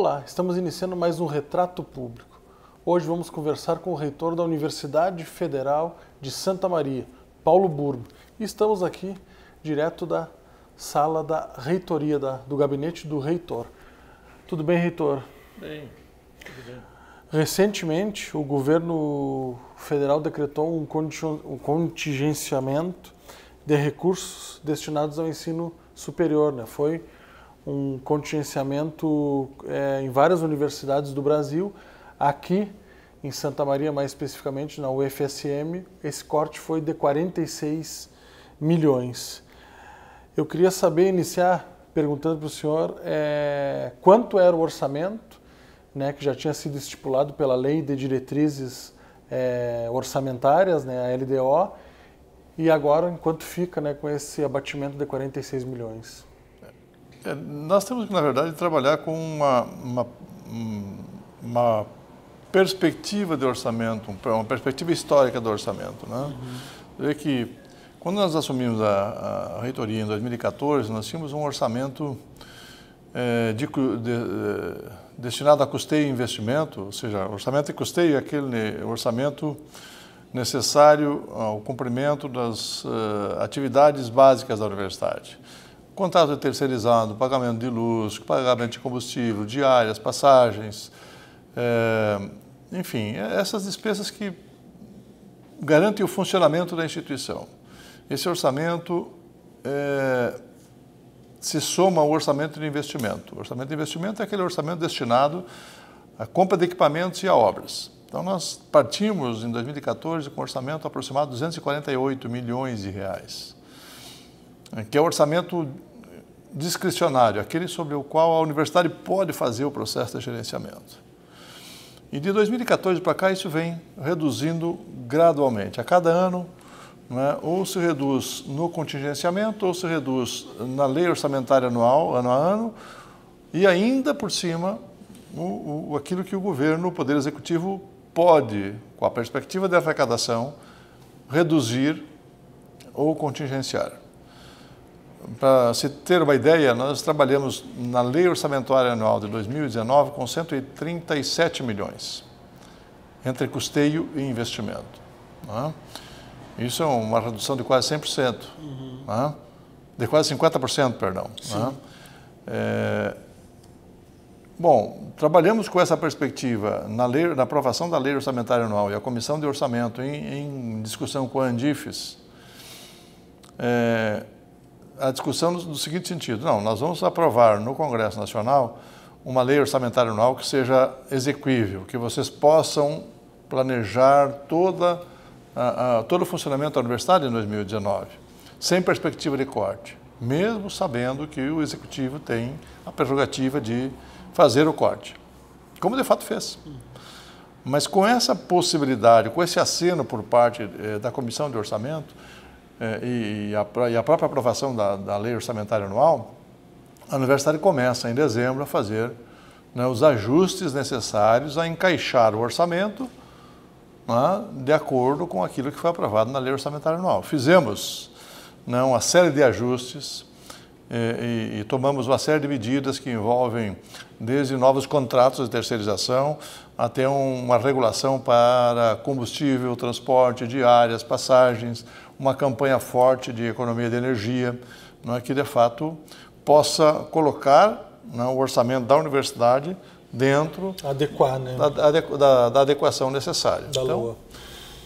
Olá, estamos iniciando mais um Retrato Público. Hoje vamos conversar com o reitor da Universidade Federal de Santa Maria, Paulo Burbo. estamos aqui direto da sala da reitoria, da, do gabinete do reitor. Tudo bem, reitor? Bem, tudo bem. Recentemente, o governo federal decretou um, um contingenciamento de recursos destinados ao ensino superior. Né? Foi um contingenciamento é, em várias universidades do Brasil. Aqui em Santa Maria, mais especificamente na UFSM, esse corte foi de 46 milhões. Eu queria saber, iniciar perguntando para o senhor é, quanto era o orçamento, né, que já tinha sido estipulado pela Lei de Diretrizes é, Orçamentárias, né, a LDO, e agora, enquanto fica né, com esse abatimento de 46 milhões? É, nós temos que, na verdade, trabalhar com uma, uma, uma perspectiva de orçamento, uma perspectiva histórica do orçamento. Né? Uhum. que, quando nós assumimos a, a, reitoria em 2014, nós tínhamos um orçamento é, de, de, é, destinado a custeio e investimento, ou seja, orçamento e custeio é aquele orçamento necessário ao cumprimento das uh, atividades básicas da universidade contrato é terceirizado, pagamento de luz, pagamento de combustível, diárias, passagens, eh, é, enfim, essas despesas que garantem o funcionamento da instituição. Esse orçamento é, se soma ao orçamento de investimento. O orçamento de investimento é aquele orçamento destinado à compra de equipamentos e a obras. Então, nós partimos em 2014 com um orçamento aproximado de 248 milhões de reais, eh, que é o orçamento discricionário, aquele sobre o qual a universidade pode fazer o processo de gerenciamento. E de 2014 para cá, isso vem reduzindo gradualmente. A cada ano, né, ou se reduz no contingenciamento, ou se reduz na lei orçamentária anual, ano a ano, e ainda por cima, o, o, aquilo que o governo, o Poder Executivo, pode, com a perspectiva de arrecadação, reduzir ou contingenciar. Para se ter uma ideia, nós trabalhamos na Lei Orçamentária Anual de 2019 com 137 milhões entre custeio e investimento. Né? Isso é uma redução de quase 100%, uhum. né? de quase 50%, perdão. Né? É... Bom, trabalhamos com essa perspectiva na, lei, na aprovação da Lei Orçamentária Anual e a Comissão de Orçamento em, em discussão com a Andifes. É a discussão no, no seguinte sentido: não, nós vamos aprovar no Congresso Nacional uma lei orçamentária anual que seja exequível, que vocês possam planejar toda, a, a, todo o funcionamento da universidade em 2019, sem perspectiva de corte, mesmo sabendo que o executivo tem a prerrogativa de fazer o corte, como de fato fez. Mas com essa possibilidade, com esse aceno por parte eh, da Comissão de Orçamento, é, e, a, e, a, própria aprovação da, da, lei orçamentária anual, a universidade começa em dezembro a fazer né, os ajustes necessários a encaixar o orçamento né, de acordo com aquilo que foi aprovado na lei orçamentária anual. Fizemos né, uma série de ajustes e, e tomamos uma série de medidas que envolvem desde novos contratos de terceirização até uma regulação para combustível, transporte, diárias, passagens, uma campanha forte de economia de energia, é que de fato possa colocar né, o orçamento da universidade dentro adequar, né? da, da, da, adequação necessária. Da então,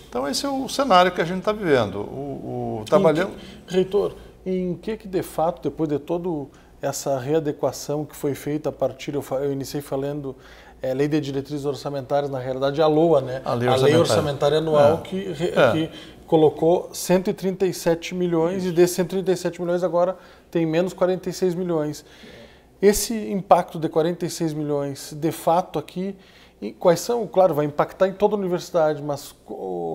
então esse é o cenário que a gente está vivendo. O, o trabalhando... Que, reitor, em que que de fato, depois de todo essa readequação que foi feita a partir, eu, eu iniciei falando é, lei de diretrizes orçamentárias, na realidade, a LOA, né? A lei orçamentária, lei orçamentária anual é. Que, é. que, colocou 137 milhões Isso. e desses 137 milhões agora tem menos 46 milhões. Esse impacto de 46 milhões, de fato, aqui, quais são? Claro, vai impactar em toda a universidade, mas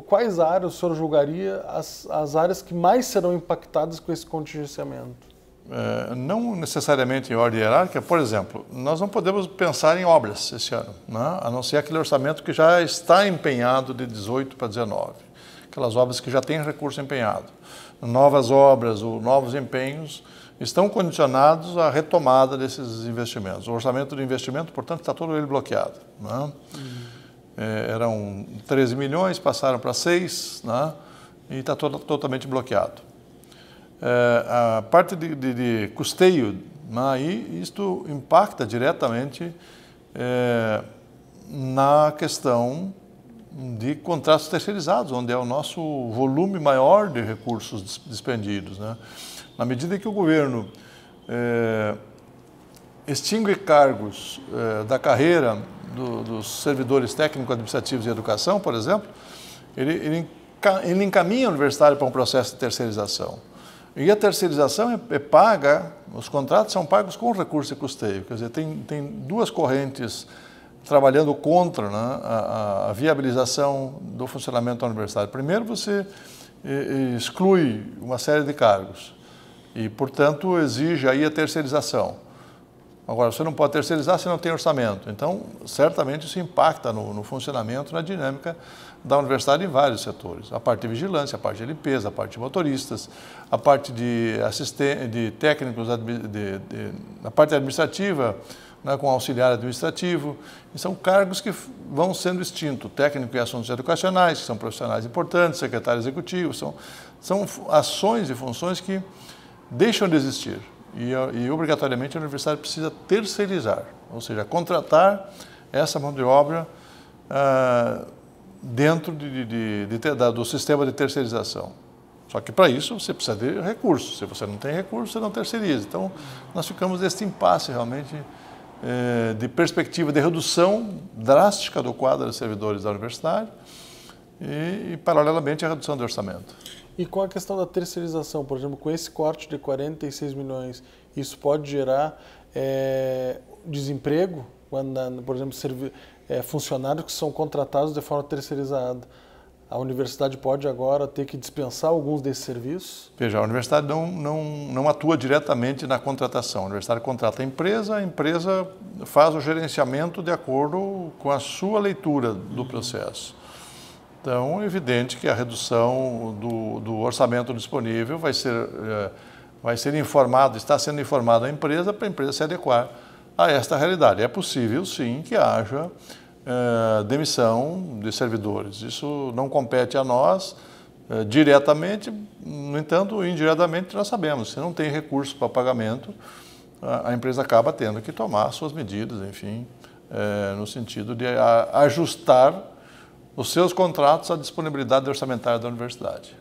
quais áreas o senhor julgaria as, as áreas que mais serão impactadas com esse contingenciamento? É, não necessariamente em ordem hierárquica, por exemplo, nós não podemos pensar em obras esse ano, né? a não ser aquele orçamento que já está empenhado de 18 para 19 aquelas obras que já têm recurso empenhado. Novas obras ou novos empenhos estão condicionados à retomada desses investimentos. O orçamento de investimento, portanto, está todo ele bloqueado. Né? Uhum. É, eram 13 milhões, passaram para 6, né? e está todo, totalmente bloqueado. É, a parte de, de, de custeio, né? aí isto impacta diretamente é, na questão de contratos terceirizados, onde é o nosso volume maior de recursos despendidos. Né? Na medida que o governo é, extingue cargos é, da carreira do, dos servidores técnicos, administrativos e educação, por exemplo, ele, ele, encaminha o universitário para um processo de terceirização. E a terceirização é, é, paga, os contratos são pagos com recurso e custeio. Quer dizer, tem, tem duas correntes trabalhando contra né, a, a, viabilização do funcionamento da universidade. Primeiro, você exclui uma série de cargos e, portanto, exige aí a terceirização. Agora, você não pode terceirizar se não tem orçamento. Então, certamente isso impacta no, no funcionamento, na dinâmica da universidade em vários setores. A parte de vigilância, a parte de limpeza, a parte de motoristas, a parte de, assistente, de técnicos, de, de, a parte administrativa, né, com auxiliar administrativo, e são cargos que vão sendo extintos. Técnico em assuntos educacionais, que são profissionais importantes, secretário executivo, são, são ações e funções que deixam de existir. E, e obrigatoriamente a universidade precisa terceirizar, ou seja, contratar essa mão de obra ah, dentro de, de, de, ter, da, do sistema de terceirização. Só que para isso você precisa de recursos. Se você não tem recursos, você não terceiriza. Então nós ficamos nesse impasse realmente é, de perspectiva de redução drástica do quadro de servidores da universidade e, e, paralelamente, a redução do orçamento. E com a questão da terceirização? Por exemplo, com esse corte de 46 milhões, isso pode gerar é, desemprego? Quando, por exemplo, é, funcionários que são contratados de forma terceirizada a universidade pode agora ter que dispensar alguns desses serviços? Veja, a universidade não, não, não atua diretamente na contratação. A universidade contrata a empresa, a empresa faz o gerenciamento de acordo com a sua leitura do processo. Então, é evidente que a redução do, do orçamento disponível vai ser, eh, vai ser informado, está sendo informada a empresa para a empresa se adequar a esta realidade. É possível, sim, que haja eh, demissão de servidores. Isso não compete a nós eh, diretamente, no entanto, indiretamente nós sabemos. Se não tem recurso para pagamento, a, a empresa acaba tendo que tomar suas medidas, enfim, eh, no sentido de a, ajustar os seus contratos à disponibilidade orçamentária da universidade.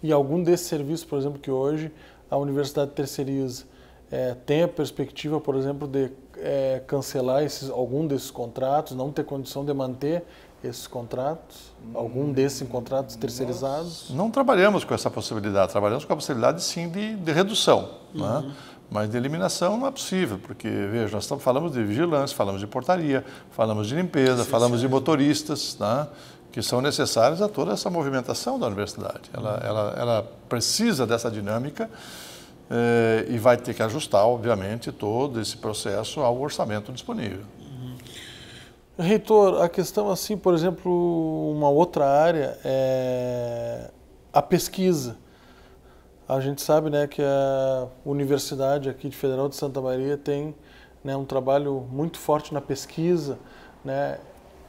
E algum desses serviços, por exemplo, que hoje a universidade terceiriza, é, tem a perspectiva, por exemplo, de é, cancelar esses, algum desses contratos, não ter condição de manter esses contratos, algum desses contratos hum, terceirizados? não trabalhamos com essa possibilidade, trabalhamos com a possibilidade sim de, de redução, né? uhum. né? mas de eliminação não é possível, porque veja, nós estamos, falamos de vigilância, falamos de portaria, falamos de limpeza, sim, falamos sim. de motoristas, né? que são necessários a toda essa movimentação da universidade. Ela, uhum. ela, ela precisa dessa dinâmica eh, e vai ter que ajustar, obviamente, todo esse processo ao orçamento disponível. Uhum. Reitor, a questão assim, por exemplo, uma outra área é a pesquisa. A gente sabe né, que a Universidade aqui de Federal de Santa Maria tem né, um trabalho muito forte na pesquisa. Né?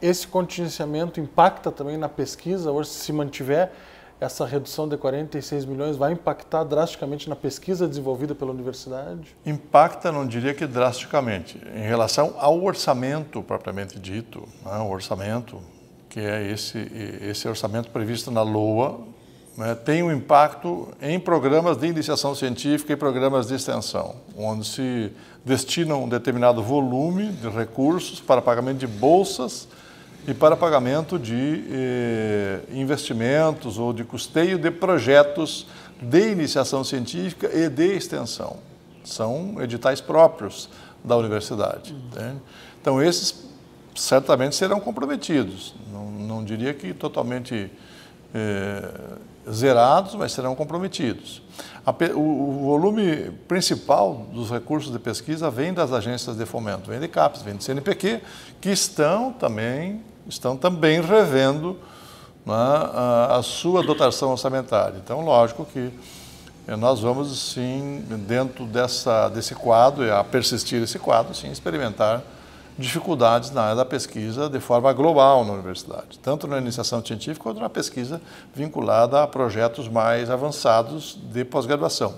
Esse contingenciamento impacta também na pesquisa, hoje se mantiver essa redução de 46 milhões vai impactar drasticamente na pesquisa desenvolvida pela universidade? Impacta, não diria que drasticamente. Em relação ao orçamento propriamente dito, né, o orçamento, que é esse, esse orçamento previsto na LOA, né, tem um impacto em programas de iniciação científica e programas de extensão, onde se destina um determinado volume de recursos para pagamento de bolsas e para pagamento de eh, investimentos ou de custeio de projetos de iniciação científica e de extensão. São editais próprios da universidade. Uhum. Então, esses certamente serão comprometidos. Não, não diria que totalmente eh, zerados, mas serão comprometidos. A, o, o, volume principal dos recursos de pesquisa vem das agências de fomento, vem de CAPES, vem do CNPq, que estão também estão também revendo né, a, a, sua dotação orçamentária. Então, lógico que eh, nós vamos, sim, dentro dessa, desse quadro, e a persistir esse quadro, sim, experimentar dificuldades na área da pesquisa de forma global na universidade, tanto na iniciação científica quanto na pesquisa vinculada a projetos mais avançados de pós-graduação.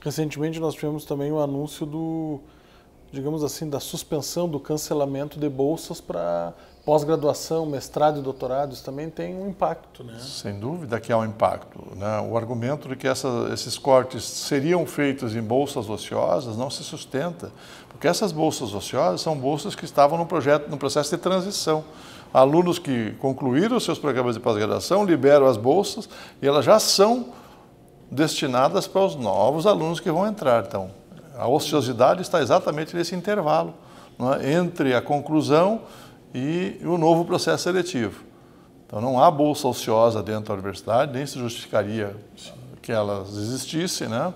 Recentemente nós tivemos também o anúncio do digamos assim, da suspensão do cancelamento de bolsas para pós-graduação, mestrado e doutorado, isso também tem um impacto, né? Sem dúvida que há um impacto. Né? O argumento de que essa, esses cortes seriam feitos em bolsas ociosas não se sustenta, porque essas bolsas ociosas são bolsas que estavam no projeto, no processo de transição. Alunos que concluíram seus programas de pós-graduação liberam as bolsas e elas já são destinadas para os novos alunos que vão entrar. Então, a ociosidade está exatamente nesse intervalo é? entre a conclusão e o novo processo seletivo. Então não há bolsa ociosa dentro da universidade, nem se justificaria que elas existissem, né?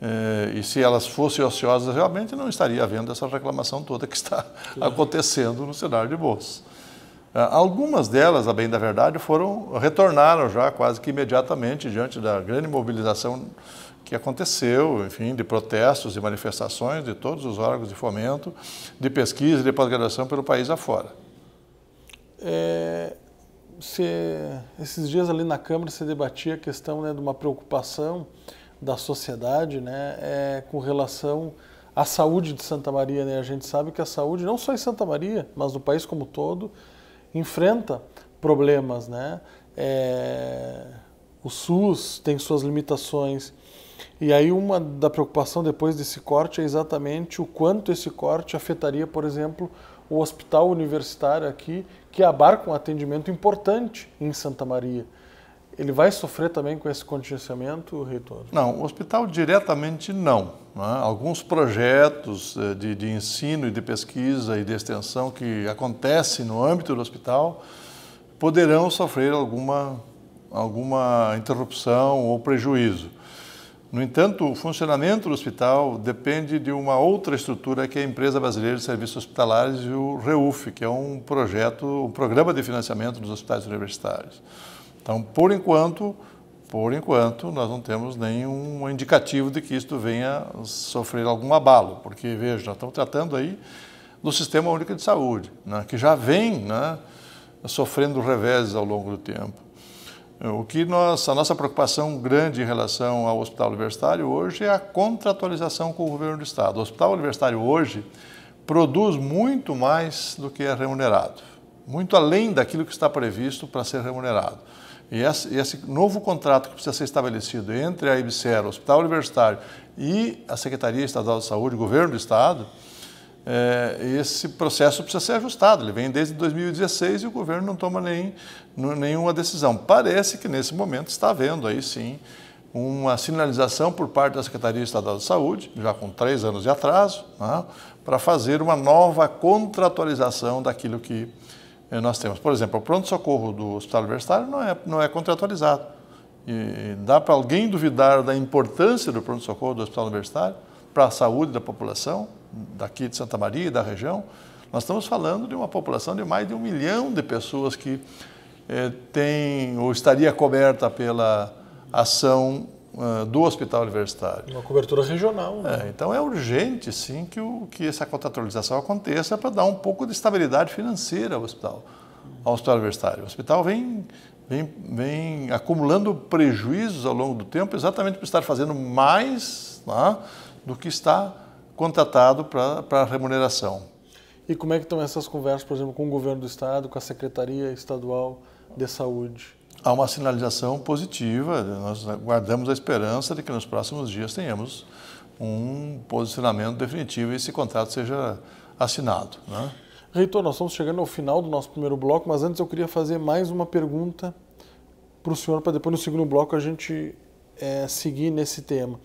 Eh, e se elas fossem ociosas, realmente não estaria havendo essa reclamação toda que está acontecendo no cenário de bolsa. Eh, algumas delas, a bem da verdade, foram retornaram já quase que imediatamente diante da grande mobilização que aconteceu, enfim, de protestos e manifestações de todos os órgãos de fomento, de pesquisa e de pós-graduação pelo país afora. É, se, esses dias ali na Câmara se debatia a questão né, de uma preocupação da sociedade né, é, com relação à saúde de Santa Maria. Né? A gente sabe que a saúde, não só em Santa Maria, mas no país como todo, enfrenta problemas. Né? É, o SUS tem suas limitações e aí uma da preocupação depois desse corte é exatamente o quanto esse corte afetaria, por exemplo, o hospital universitário aqui, que abarca um atendimento importante em Santa Maria. Ele vai sofrer também com esse contingenciamento, reitor? Não, o hospital diretamente não. Né? Alguns projetos eh, de, de ensino e de pesquisa e de extensão que acontecem no âmbito do hospital poderão sofrer alguma, alguma interrupção ou prejuízo. No entanto, o funcionamento do hospital depende de uma outra estrutura que é a Empresa Brasileira de Serviços Hospitalares e o REUF, que é um projeto, um programa de financiamento dos hospitais universitários. Então, por enquanto, por enquanto, nós não temos nenhum indicativo de que isto venha sofrer algum abalo, porque, veja, nós estamos tratando aí do Sistema Único de Saúde, né, que já vem né, sofrendo reveses ao longo do tempo. É, o que nós, a nossa preocupação grande em relação ao hospital universitário hoje é a contratualização com o governo do estado. O hospital universitário hoje produz muito mais do que é remunerado, muito além daquilo que está previsto para ser remunerado. E esse, novo contrato que precisa ser estabelecido entre a IBSER, o Hospital Universitário e a Secretaria Estadual de Saúde, o Governo do Estado, é, esse processo precisa ser ajustado. Ele vem desde 2016 e o governo não toma nem, nenhuma decisão. Parece que nesse momento está havendo aí sim uma sinalização por parte da Secretaria Estadual de Saúde, já com três anos de atraso, né, para fazer uma nova contratualização daquilo que eh, nós temos. Por exemplo, o pronto-socorro do Hospital Universitário não é, não é contratualizado. E dá para alguém duvidar da importância do pronto-socorro do Hospital Universitário para a saúde da população? daqui de Santa Maria e da região, nós estamos falando de uma população de mais de um milhão de pessoas que eh, tem ou estaria coberta pela ação uh, do hospital universitário. Uma cobertura regional. Né? É, então é urgente, sim, que, o, que essa contratualização aconteça para dar um pouco de estabilidade financeira ao hospital, ao hospital universitário. O hospital vem, vem, vem acumulando prejuízos ao longo do tempo, exatamente por estar fazendo mais né, do que está contratado para a remuneração. E como é que estão essas conversas, por exemplo, com o governo do estado, com a Secretaria Estadual de Saúde? Há uma sinalização positiva, nós guardamos a esperança de que nos próximos dias tenhamos um posicionamento definitivo e esse contrato seja assinado. Né? Reitor, nós estamos chegando ao final do nosso primeiro bloco, mas antes eu queria fazer mais uma pergunta para o senhor, para depois no segundo bloco a gente é, seguir nesse tema.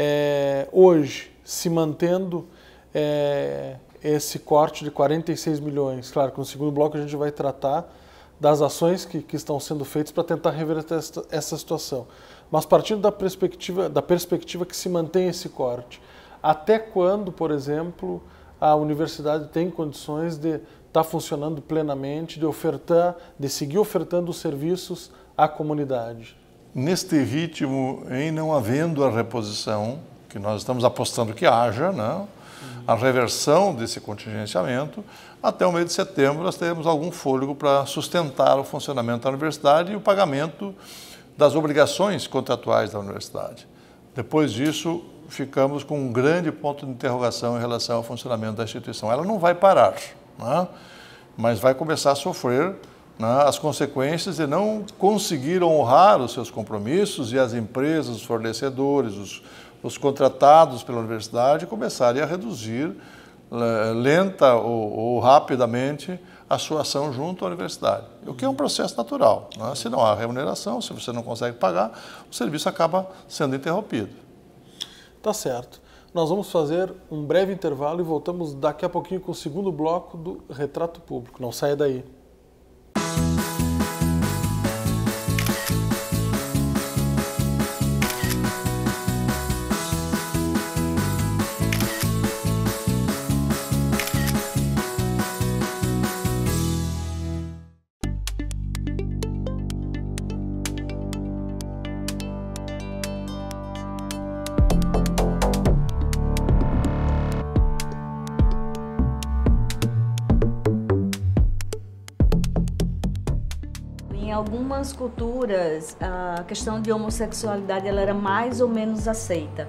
É, hoje, se mantendo é, esse corte de 46 milhões. Claro que no segundo bloco a gente vai tratar das ações que, que estão sendo feitas para tentar reverter essa, essa situação. Mas partindo da perspectiva, da perspectiva que se mantém esse corte, até quando, por exemplo, a universidade tem condições de estar tá funcionando plenamente, de ofertar, de seguir ofertando os serviços à comunidade? Neste ritmo, em não havendo a reposição, que nós estamos apostando que haja, né? a reversão desse contingenciamento, até o mês de setembro nós teremos algum fôlego para sustentar o funcionamento da universidade e o pagamento das obrigações contratuais da universidade. Depois disso, ficamos com um grande ponto de interrogação em relação ao funcionamento da instituição. Ela não vai parar, né? mas vai começar a sofrer né, as consequências de não conseguir honrar os seus compromissos e as empresas, os fornecedores, os, os contratados pela universidade começarem a reduzir eh, lenta ou, ou, rapidamente a sua ação junto à universidade, o que é um processo natural. Né? Se não há remuneração, se você não consegue pagar, o serviço acaba sendo interrompido. Tá certo. Nós vamos fazer um breve intervalo e voltamos daqui a pouquinho com o segundo bloco do Retrato Público. Não saia daí. algumas culturas, a questão de homossexualidade ela era mais ou menos aceita.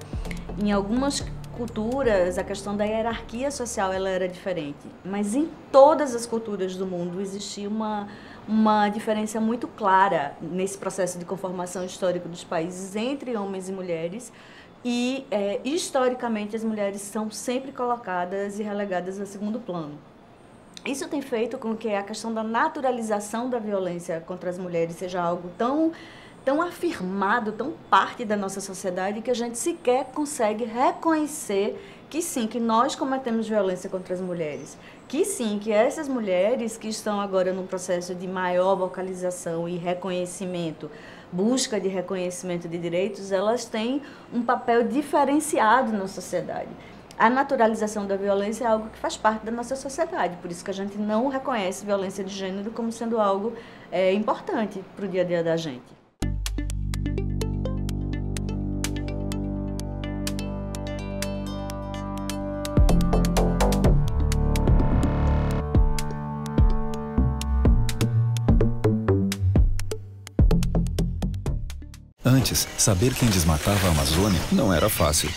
Em algumas culturas, a questão da hierarquia social ela era diferente. Mas em todas as culturas do mundo existia uma, uma diferença muito clara nesse processo de conformação histórico dos países entre homens e mulheres. E, é, historicamente, as mulheres são sempre colocadas e relegadas a segundo plano isso tem feito com que a questão da naturalização da violência contra as mulheres seja algo tão tão afirmado, tão parte da nossa sociedade que a gente sequer consegue reconhecer que sim, que nós cometemos violência contra as mulheres. Que sim, que essas mulheres que estão agora num processo de maior vocalização e reconhecimento, busca de reconhecimento de direitos, elas têm um papel diferenciado na sociedade a naturalização da violência é algo que faz parte da nossa sociedade, por isso que a gente não reconhece violência de gênero como sendo algo é, importante para o dia a dia da gente. Antes, saber quem desmatava a Amazônia não era fácil.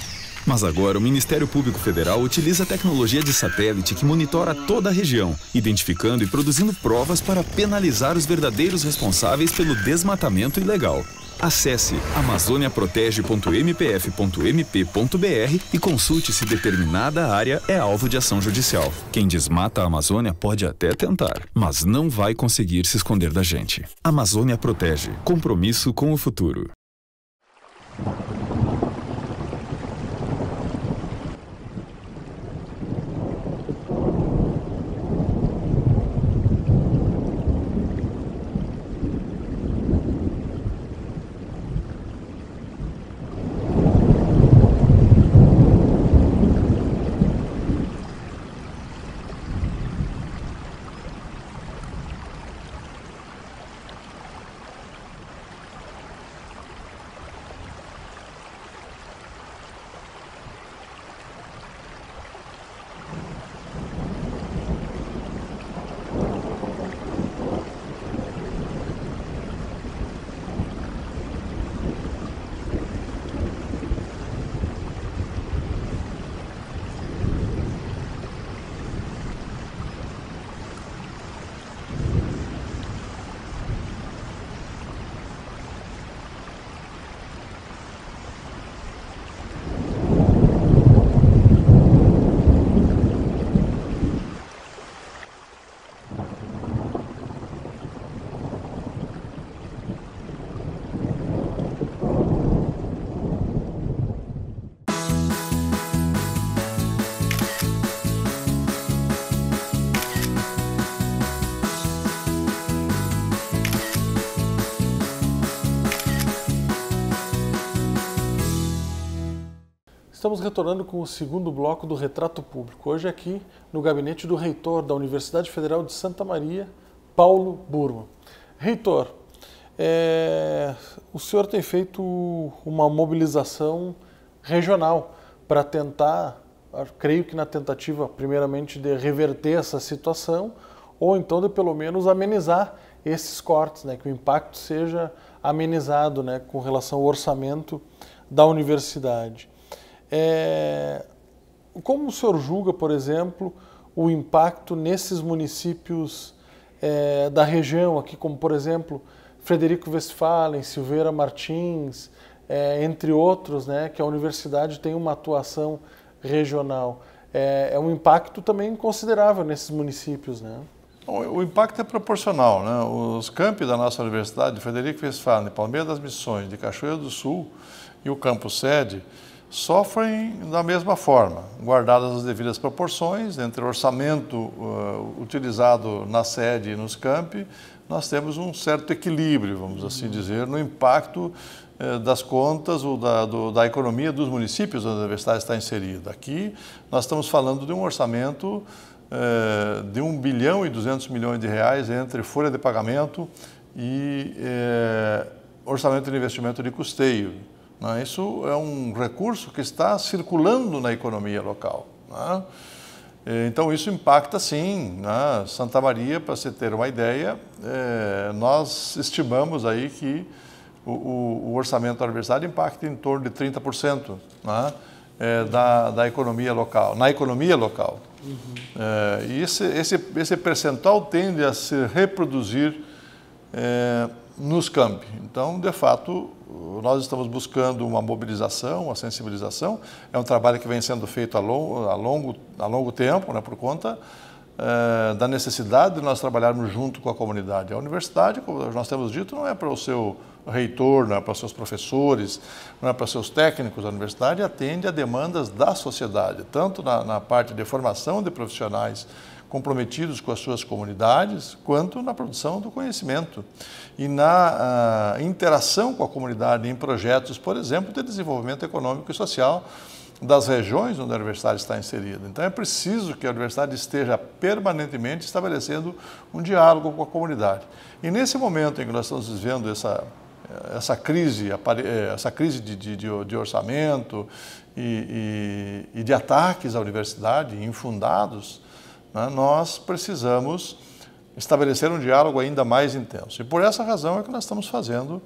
Mas agora o Ministério Público Federal utiliza tecnologia de satélite que monitora toda a região, identificando e produzindo provas para penalizar os verdadeiros responsáveis pelo desmatamento ilegal. Acesse amazoniaprotege.mpf.mp.br e consulte se determinada área é alvo de ação judicial. Quem desmata a Amazônia pode até tentar, mas não vai conseguir se esconder da gente. Amazônia Protege. Compromisso com o futuro. Estamos retornando com o segundo bloco do Retrato Público, hoje aqui no gabinete do reitor da Universidade Federal de Santa Maria, Paulo Burma. Reitor, é... o senhor tem feito uma mobilização regional para tentar, ah, creio que na tentativa, primeiramente, de reverter essa situação, ou então de pelo menos amenizar esses cortes, né, que o impacto seja amenizado né, com relação ao orçamento da universidade. É, como o senhor julga, por exemplo, o impacto nesses municípios é, da região aqui, como por exemplo Frederico Westphalen, Silveira Martins, é, entre outros, né, que a universidade tem uma atuação regional. É, é um impacto também considerável nesses municípios, né? O impacto é proporcional, né? Os campi da nossa universidade, Frederico Westphalen, Palmeiras das Missões, de Cachoeira do Sul e o campus sede, sofrem da mesma forma, guardadas as devidas proporções, entre o orçamento uh, utilizado na sede e nos campi, nós temos um certo equilíbrio, vamos assim uhum. dizer, no impacto eh, das contas ou da, do, da economia dos municípios onde a universidade está inserida. Aqui nós estamos falando de um orçamento eh, de 1 bilhão e 200 milhões de reais entre folha de pagamento e orçamento de investimento de custeio né? Isso é um recurso que está circulando na economia local. Né? Eh, então, isso impacta sim. Né? Santa Maria, para você ter uma ideia, eh, nós estimamos aí que o, orçamento da universidade impacta em torno de 30% eh, da, economia local, na economia local. Uhum. É, e esse, esse, esse percentual tende a se reproduzir nos campi. Então, de fato, nós estamos buscando uma mobilização, uma sensibilização. É um trabalho que vem sendo feito a longo, a longo, a longo tempo, né, por conta eh, da necessidade de nós trabalharmos junto com a comunidade. A universidade, como nós temos dito, não é para o seu reitor, não é para os seus professores, não é para os seus técnicos. A universidade atende a demandas da sociedade, tanto na, na parte de formação de profissionais comprometidos com as suas comunidades, quanto na produção do conhecimento e na uh, interação com a comunidade em projetos, por exemplo, de desenvolvimento econômico e social das regiões onde a universidade está inserida. Então é preciso que a universidade esteja permanentemente estabelecendo um diálogo com a comunidade. E nesse momento em que nós estamos vivendo essa essa crise, eh, essa crise de, de, de orçamento e, e, e, de ataques à universidade infundados, né, nós precisamos estabelecer um diálogo ainda mais intenso. E por essa razão é que nós estamos fazendo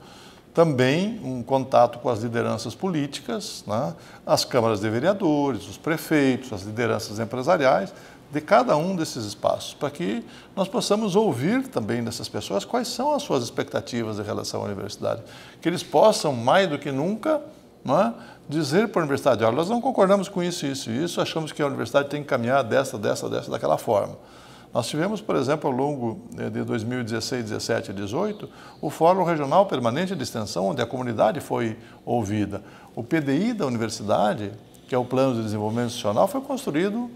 também um contato com as lideranças políticas, né, as câmaras de vereadores, os prefeitos, as lideranças empresariais, de cada um desses espaços, para que nós possamos ouvir também dessas pessoas quais são as suas expectativas em relação à universidade, que eles possam, mais do que nunca, né, dizer para a universidade, olha, nós não concordamos com isso, isso e isso, achamos que a universidade tem que caminhar dessa, dessa, dessa, daquela forma. Nós tivemos, por exemplo, ao longo né, de 2016, 17 e 18, o Fórum Regional Permanente de Extensão, onde a comunidade foi ouvida. O PDI da universidade, que é o Plano de Desenvolvimento Institucional, foi construído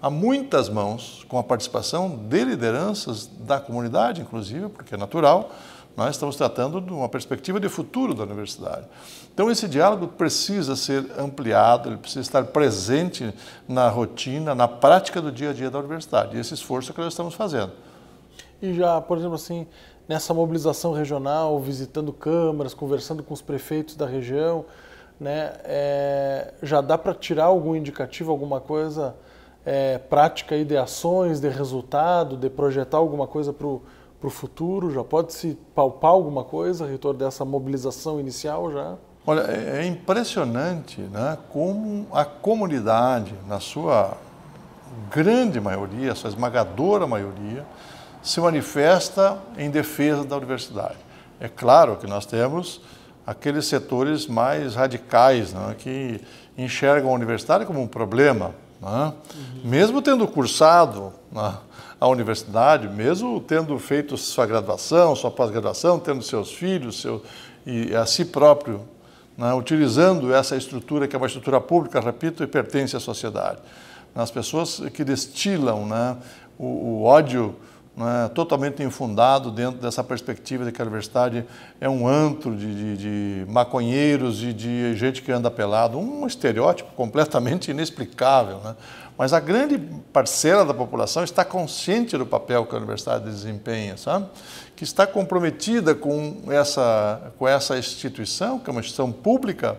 a muitas mãos, com a participação de lideranças da comunidade, inclusive, porque é natural, nós estamos tratando de uma perspectiva de futuro da universidade. Então, esse diálogo precisa ser ampliado, ele precisa estar presente na rotina, na prática do dia a dia da universidade. E esse esforço é que nós estamos fazendo. E já, por exemplo, assim, nessa mobilização regional, visitando câmaras, conversando com os prefeitos da região, né, é, já dá para tirar algum indicativo, alguma coisa é, prática aí de ações, de resultado, de projetar alguma coisa para o para o futuro? Já pode-se palpar alguma coisa a retorno dessa mobilização inicial já? Olha, é, é impressionante né, como a comunidade, na sua grande maioria, sua esmagadora maioria, se manifesta em defesa da universidade. É claro que nós temos aqueles setores mais radicais, né, que enxergam a universidade como um problema. Né? Uhum. Mesmo tendo cursado né, à universidade, mesmo tendo feito sua graduação, sua pós-graduação, tendo seus filhos seu, e a si próprio, né, utilizando essa estrutura que é uma estrutura pública, repito, e pertence à sociedade. Né, as pessoas que destilam né, o, o, ódio né, totalmente infundado dentro dessa perspectiva de que a universidade é um antro de, de, de maconheiros e de gente que anda pelado, um estereótipo completamente inexplicável. Né? Mas a grande parcela da população está consciente do papel que a universidade desempenha, sabe? que está comprometida com essa, com essa instituição, que é uma instituição pública,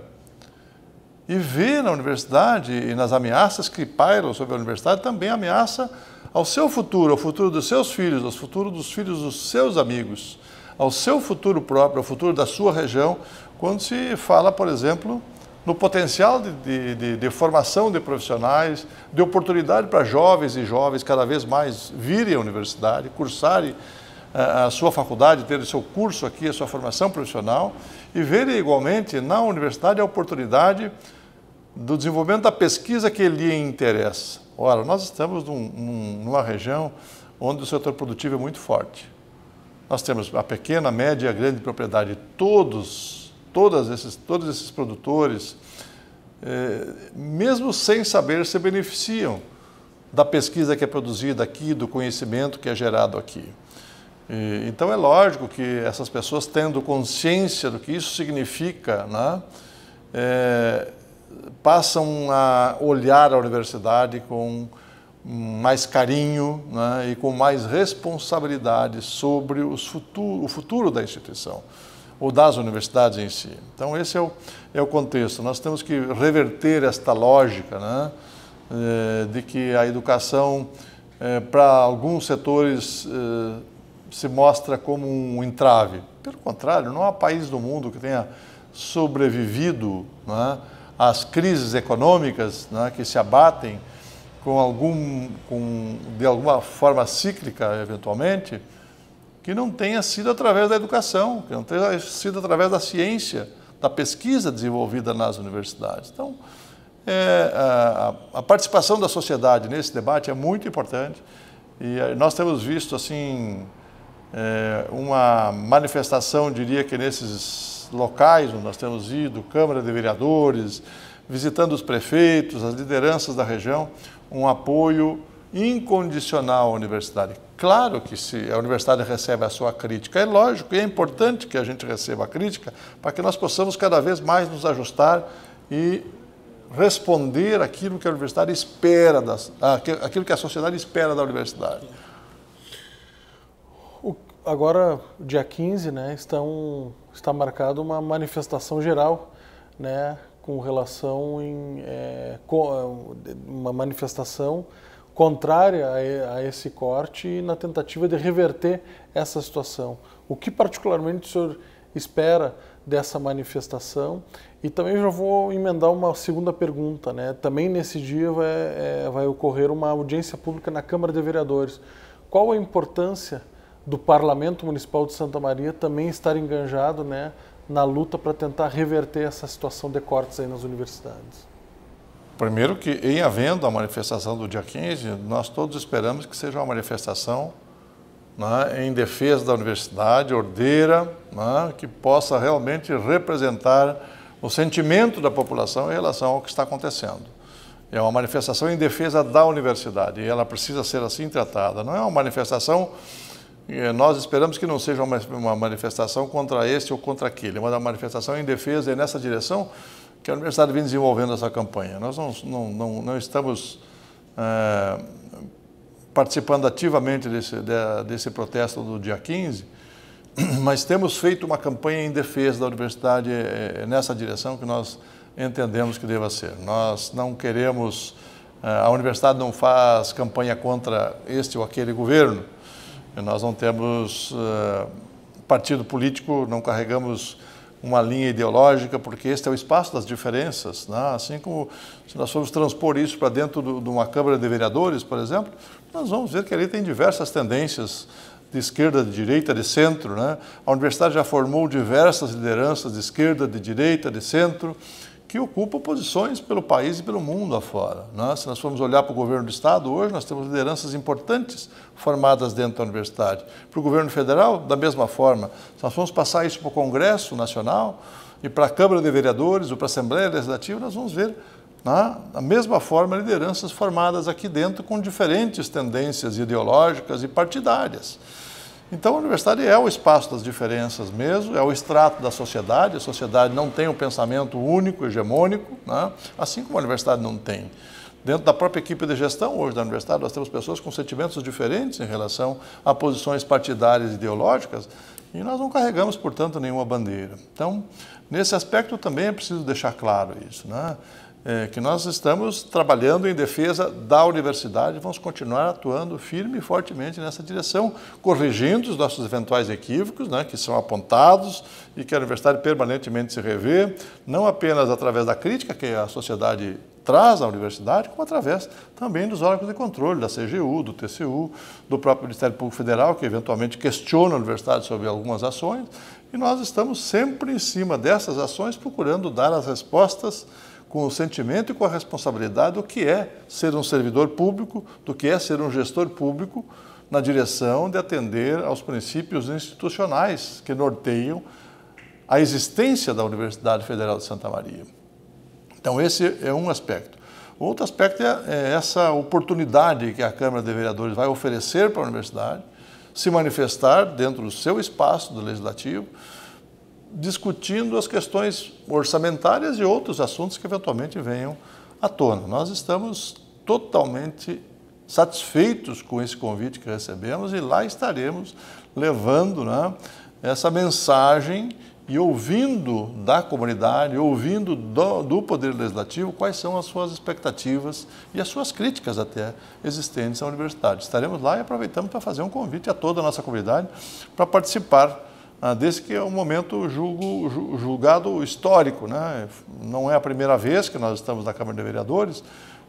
e vê na universidade e nas ameaças que pairam sobre a universidade também ameaça ao seu futuro, ao futuro dos seus filhos, ao futuro dos filhos dos seus amigos, ao seu futuro próprio, ao futuro da sua região, quando se fala, por exemplo, no potencial de, de, de, de formação de profissionais, de oportunidade para jovens e jovens cada vez mais virem à universidade, cursarem eh, a sua faculdade, terem o seu curso aqui, a sua formação profissional e verem igualmente na universidade a oportunidade do desenvolvimento da pesquisa que lhe interessa. Ora, nós estamos num, num, numa região onde o setor produtivo é muito forte. Nós temos a pequena, média e a grande propriedade, todos todas esses, todos esses produtores, é, mesmo sem saber, se beneficiam da pesquisa que é produzida aqui, do conhecimento que é gerado aqui. E, então é lógico que essas pessoas tendo consciência do que isso significa, né, é, passam a olhar a universidade com mais carinho né, e com mais responsabilidade sobre futuro, o futuro da instituição ou das universidades em si. Então, esse é o, é o contexto. Nós temos que reverter esta lógica né, eh, de que a educação, eh, para alguns setores, eh, se mostra como um entrave. Pelo contrário, não há país do mundo que tenha sobrevivido né, às crises econômicas né, que se abatem com algum, com, de alguma forma cíclica, eventualmente, que não tenha sido através da educação, que não tenha sido através da ciência, da pesquisa desenvolvida nas universidades. Então, é, a, a, participação da sociedade nesse debate é muito importante e eh, nós temos visto assim é, uma manifestação, diria que nesses locais onde nós temos ido, Câmara de Vereadores, visitando os prefeitos, as lideranças da região, um apoio incondicional à universidade. Claro que se a universidade recebe a sua crítica, é lógico e é importante que a gente receba a crítica para que nós possamos cada vez mais nos ajustar e responder aquilo que a universidade espera, das, aquilo que a sociedade espera da universidade. agora, dia 15, né, estão, está marcada uma manifestação geral né, com relação em é, uma manifestação contrária a, esse corte na tentativa de reverter essa situação. O que particularmente o senhor espera dessa manifestação? E também já vou emendar uma segunda pergunta, né? Também nesse dia vai, é, vai ocorrer uma audiência pública na Câmara de Vereadores. Qual a importância do Parlamento Municipal de Santa Maria também estar enganjado, né, na luta para tentar reverter essa situação de cortes aí nas universidades? Primeiro que, em havendo a manifestação do dia 15, nós todos esperamos que seja uma manifestação né, em defesa da universidade, ordeira, né, que possa realmente representar o sentimento da população em relação ao que está acontecendo. É uma manifestação em defesa da universidade e ela precisa ser assim tratada. Não é uma manifestação, eh, nós esperamos que não seja uma manifestação contra este ou contra aquele, mas é uma manifestação em defesa e nessa direção que é a universidade vem desenvolvendo essa campanha. Nós não, não, não, não estamos é, participando ativamente desse, de, desse protesto do dia 15, mas temos feito uma campanha em defesa da universidade é, é, é, nessa direção que nós entendemos que deva ser. Nós não queremos, a universidade não faz campanha contra este ou aquele governo, nós não temos partido político, não carregamos uma linha ideológica, porque este é o espaço das diferenças. Né? Assim como se nós formos transpor isso para dentro do, de uma Câmara de Vereadores, por exemplo, nós vamos ver que ali tem diversas tendências de esquerda, de direita, de centro. Né? A universidade já formou diversas lideranças de esquerda, de direita, de centro que ocupam posições pelo país e pelo mundo afora. Né? Se nós formos olhar para o governo do Estado, hoje nós temos lideranças importantes formadas dentro da universidade. Para o governo federal, da mesma forma. Se nós formos passar isso para o Congresso Nacional e para a Câmara de Vereadores ou para a Assembleia Legislativa, nós vamos ver na, né, da mesma forma, lideranças formadas aqui dentro com diferentes tendências ideológicas e partidárias. Então, a universidade é o espaço das diferenças mesmo, é o extrato da sociedade. A sociedade não tem um pensamento único, hegemônico, né? assim como a universidade não tem. Dentro da própria equipe de gestão hoje da universidade, nós temos pessoas com sentimentos diferentes em relação a posições partidárias e ideológicas, e nós não carregamos, portanto, nenhuma bandeira. Então, nesse aspecto também é preciso deixar claro isso. Né? é, que nós estamos trabalhando em defesa da universidade, vamos continuar atuando firme e fortemente nessa direção, corrigindo os nossos eventuais equívocos, né, que são apontados e que a universidade permanentemente se revê, não apenas através da crítica que a sociedade traz à universidade, como através também dos órgãos de controle, da CGU, do TCU, do próprio Ministério Público Federal, que eventualmente questiona a universidade sobre algumas ações, e nós estamos sempre em cima dessas ações procurando dar as respostas com o sentimento e com a responsabilidade do que é ser um servidor público, do que é ser um gestor público, na direção de atender aos princípios institucionais que norteiam a existência da Universidade Federal de Santa Maria. Então, esse é um aspecto. Outro aspecto é, é essa oportunidade que a Câmara de Vereadores vai oferecer para a universidade se manifestar dentro do seu espaço do legislativo, discutindo as questões orçamentárias e outros assuntos que eventualmente venham à tona. Nós estamos totalmente satisfeitos com esse convite que recebemos e lá estaremos levando né, essa mensagem e ouvindo da comunidade, ouvindo do, do, Poder Legislativo, quais são as suas expectativas e as suas críticas até existentes à universidade. Estaremos lá e aproveitamos para fazer um convite a toda a nossa comunidade para participar ah, desde que é um momento julgo, julgado histórico. Né? Não é a primeira vez que nós estamos na Câmara de Vereadores,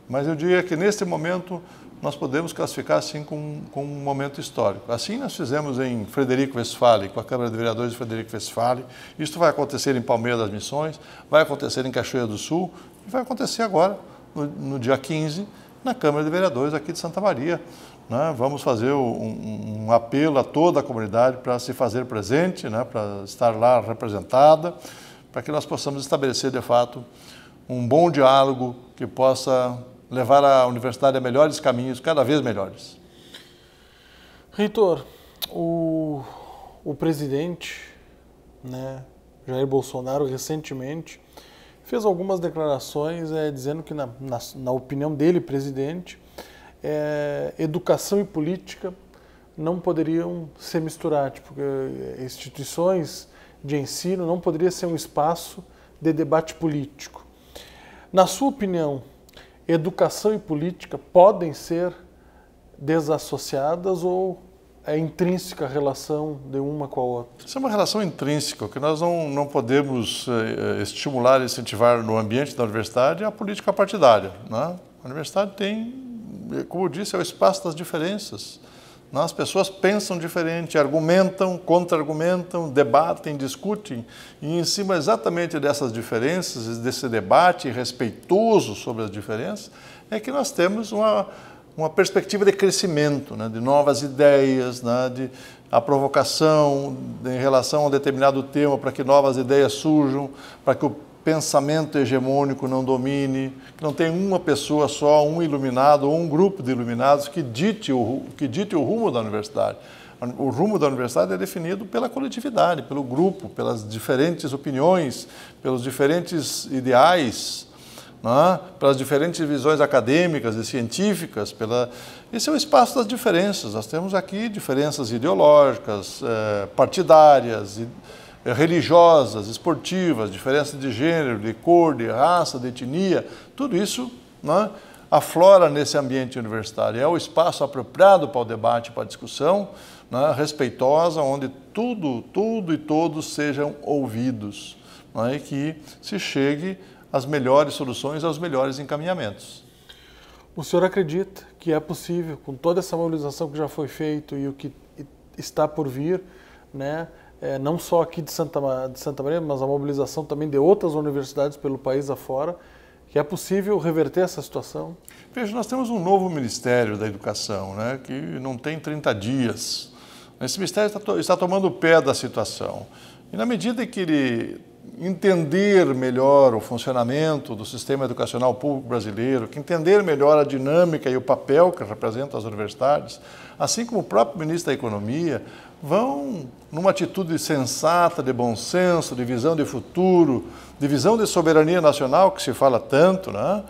mas eu diria que neste momento nós podemos classificar assim como, como um momento histórico. Assim nós fizemos em Frederico Westphalen, com a Câmara de Vereadores de Frederico Westphalen. Isso vai acontecer em Palmeiras das Missões, vai acontecer em Cachoeira do Sul e vai acontecer agora, no, no dia 15, na Câmara de Vereadores aqui de Santa Maria, né? Vamos fazer um, um, apelo a toda a comunidade para se fazer presente, né? para estar lá representada, para que nós possamos estabelecer, de fato, um bom diálogo que possa levar a universidade a melhores caminhos, cada vez melhores. Reitor, o, o presidente né, Jair Bolsonaro recentemente fez algumas declarações é, dizendo que, na, na, na opinião dele, presidente, é, educação e política não poderiam ser misturados tipo, é, instituições de ensino não poderia ser um espaço de debate político. Na sua opinião, educação e política podem ser desassociadas ou é intrínseca a relação de uma com a outra? Isso é uma relação intrínseca, que nós não, não podemos é, é, estimular e incentivar no ambiente da universidade a política partidária. Né? A universidade tem como eu disse, é o espaço das diferenças. As pessoas pensam diferente, argumentam, contra-argumentam, debatem, discutem, e em cima exatamente dessas diferenças, desse debate respeitoso sobre as diferenças, é que nós temos uma, uma perspectiva de crescimento, né? de novas ideias, né? de a provocação em relação a um determinado tema para que novas ideias surjam, para que o pensamento hegemônico não domine, que não tenha uma pessoa só, um iluminado ou um grupo de iluminados que dite o, que dite o rumo da universidade. O rumo da universidade é definido pela coletividade, pelo grupo, pelas diferentes opiniões, pelos diferentes ideais, é? pelas diferentes visões acadêmicas e científicas. Pela... Esse é o espaço das diferenças. Nós temos aqui diferenças ideológicas, eh, partidárias. E eh, religiosas, esportivas, diferença de gênero, de cor, de raça, de etnia, tudo isso né, aflora nesse ambiente universitário. É o espaço apropriado para o debate, para a discussão, né, respeitosa, onde tudo, tudo e todos sejam ouvidos né, e que se chegue às melhores soluções, aos melhores encaminhamentos. O senhor acredita que é possível, com toda essa mobilização que já foi feita e o que está por vir, né, é, não só aqui de Santa, de Santa Maria, mas a mobilização também de outras universidades pelo país afora, que é possível reverter essa situação? Veja, nós temos um novo Ministério da Educação, né, que não tem 30 dias. Esse Ministério está, está tomando o pé da situação. E na medida que ele entender melhor o funcionamento do sistema educacional público brasileiro, que entender melhor a dinâmica e o papel que representam as universidades, assim como o próprio ministro da Economia, vão numa atitude sensata, de bom senso, de visão de futuro, de visão de soberania nacional, que se fala tanto, né?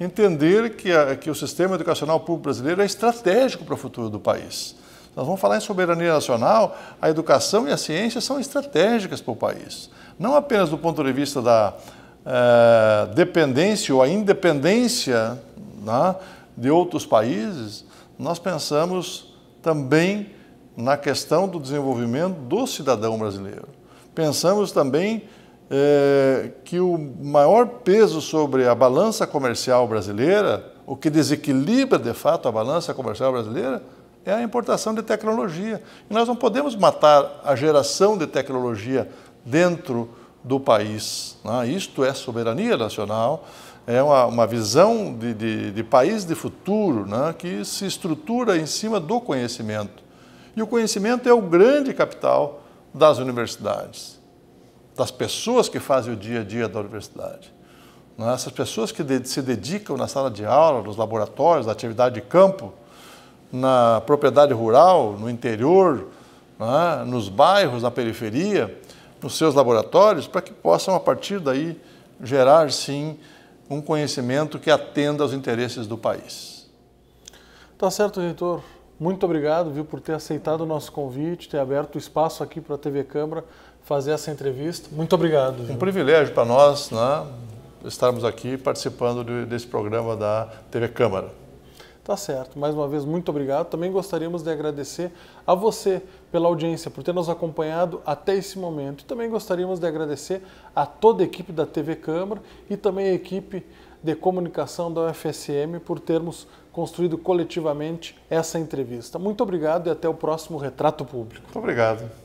entender que, a, que o sistema educacional público brasileiro é estratégico para o futuro do país. Nós vamos falar em soberania nacional, a educação e a ciência são estratégicas para o país. Não apenas do ponto de vista da eh, dependência ou a independência né, de outros países, nós pensamos também na questão do desenvolvimento do cidadão brasileiro. Pensamos também é, que o maior peso sobre a balança comercial brasileira, o que desequilibra de fato a balança comercial brasileira, é a importação de tecnologia. E nós não podemos matar a geração de tecnologia dentro do país. Né? Isto é soberania nacional, é uma, uma visão de, de, de, país de futuro né? que se estrutura em cima do conhecimento. E o conhecimento é o grande capital das universidades, das pessoas que fazem o dia a dia da universidade. É? Essas pessoas que se dedicam na sala de aula, nos laboratórios, na atividade de campo, na propriedade rural, no interior, é? nos bairros, na periferia, nos seus laboratórios, para que possam, a partir daí, gerar sim um conhecimento que atenda aos interesses do país. Tá certo, reitor. Muito obrigado, viu, por ter aceitado o nosso convite, ter aberto o espaço aqui para a TV Câmara fazer essa entrevista. Muito obrigado. Viu? Um privilégio para nós, né, estarmos aqui participando de, desse programa da TV Câmara. Tá certo. Mais uma vez, muito obrigado. Também gostaríamos de agradecer a você pela audiência, por ter nos acompanhado até esse momento. E também gostaríamos de agradecer a toda a equipe da TV Câmara e também a equipe de comunicação da UFSM por termos construído coletivamente essa entrevista. Muito obrigado e até o próximo Retrato Público. Muito obrigado.